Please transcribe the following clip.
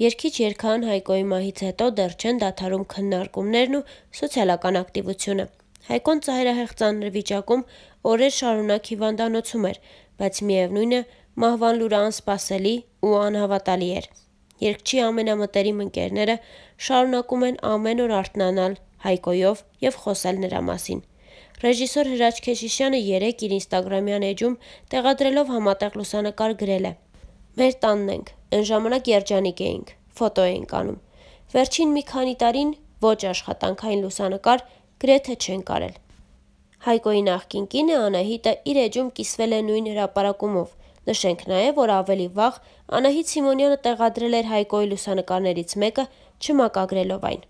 Երկիչ երկհան Հայկոյի մահից հետո դեռ չեն դադարում քննարկումներն ու սոցիալական ակտիվությունը։ Հայկոն ծայրահեղ ծանր վիճակում օրեր շարունակ հիվանդանոցում էր, բայց միևնույնը մահվան լուրը անսպասելի ու անհավատալի էր։ Երկչի ամենամտերիմ ընկերները շարունակում են ամեն օր արթնանալ Հայկոյով եւ խոսել նրա մասին։ Ռեժիսոր Հրաչ Քեշիշյանը 3 իր Instagram-յան էջում տեղադրելով համատեղ լուսանկար գրել է. Մեր տանն ենք, Այն ժամանակ երջանիկ էինք, ֆոտո էինք անում։ Վերջին մի քանի տարին ոչ աշխատանքային լուսանկար գրեթե չեն կարել։ Հայկոյի նախկին կինը Անահիտը իր էջում կիսվել է նույն հրապարակումով։ Նշենք նաև, որ ավելի վաղ Անահիտ Սիմոնյանը տեղադրել էր Հայկոյի լուսանկարներից մեկը չմակագրելով այն։